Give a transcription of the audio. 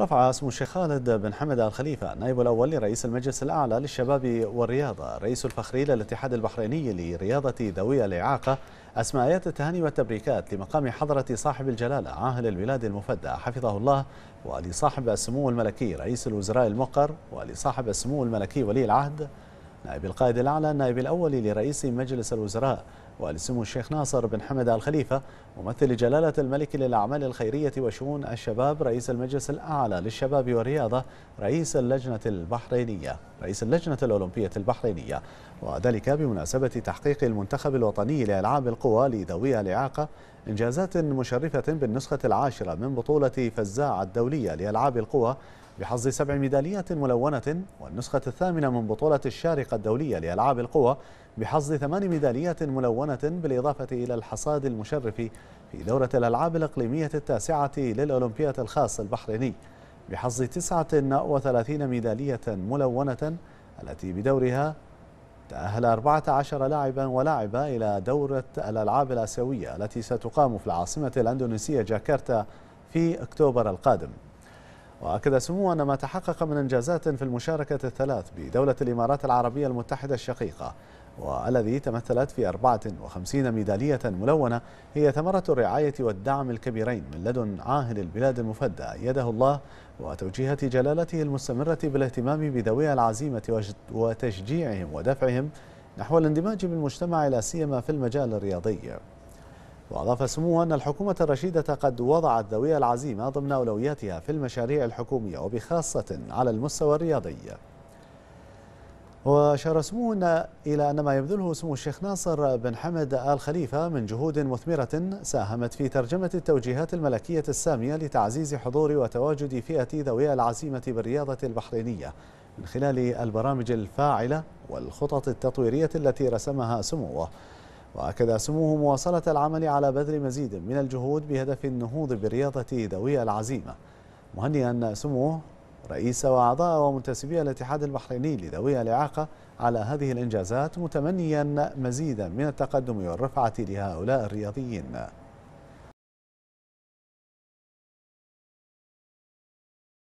رفع اسم الشيخ خالد بن حمد الخليفة نائب الأول لرئيس المجلس الأعلى للشباب والرياضة الرئيس الفخري للاتحاد البحريني لرياضة ذوي الإعاقة أسماء آيات التهاني والتبريكات لمقام حضرة صاحب الجلالة عاهل البلاد المفدى حفظه الله ولصاحب السمو الملكي رئيس الوزراء المقر ولصاحب السمو الملكي ولي العهد نائب القائد الأعلى النائب الأول لرئيس مجلس الوزراء والسمو الشيخ ناصر بن حمد آل خليفة ممثل جلالة الملك للأعمال الخيرية وشؤون الشباب رئيس المجلس الأعلى للشباب والرياضة رئيس اللجنة البحرينية رئيس اللجنة الأولمبية البحرينية وذلك بمناسبة تحقيق المنتخب الوطني لألعاب القوى لذوي الإعاقة إنجازات مشرفة بالنسخة العاشرة من بطولة فزاعة الدولية لألعاب القوى بحظ سبع ميداليات ملونة والنسخة الثامنة من بطولة الشارقة الدولية لألعاب القوى بحظ ثمان ميداليات ملونة بالإضافة إلى الحصاد المشرف في دورة الألعاب الإقليمية التاسعة للأولمبياد الخاص البحريني بحظ 39 ميدالية ملونة التي بدورها تأهل 14 لاعبا ولاعبة إلى دورة الألعاب الآسيوية التي ستقام في العاصمة الأندونيسية جاكرتا في أكتوبر القادم وأكد سموه أن ما تحقق من إنجازات في المشاركة الثلاث بدولة الإمارات العربية المتحدة الشقيقة والذي تمثلت في 54 ميدالية ملونة هي ثمرة الرعاية والدعم الكبيرين من لدن عاهل البلاد المفدى يده الله وتوجيهة جلالته المستمرة بالاهتمام بذوي العزيمة وتشجيعهم ودفعهم نحو الاندماج بالمجتمع لا سيما في المجال الرياضي وأضاف سموه أن الحكومة الرشيدة قد وضعت ذوي العزيمة ضمن أولوياتها في المشاريع الحكومية وبخاصة على المستوى الرياضي وأشار سموه إلى أن ما يبذله سمو الشيخ ناصر بن حمد آل خليفة من جهود مثمرة ساهمت في ترجمة التوجيهات الملكية السامية لتعزيز حضور وتواجد فئة ذوي العزيمة بالرياضة البحرينية من خلال البرامج الفاعلة والخطط التطويرية التي رسمها سموه وأكد سموه مواصلة العمل على بذل مزيد من الجهود بهدف النهوض برياضة ذوي العزيمة مهنئا سموه رئيس وأعضاء ومنتسبي الاتحاد البحريني لذوي الإعاقة على هذه الإنجازات متمنيا مزيدا من التقدم والرفعة لهؤلاء الرياضيين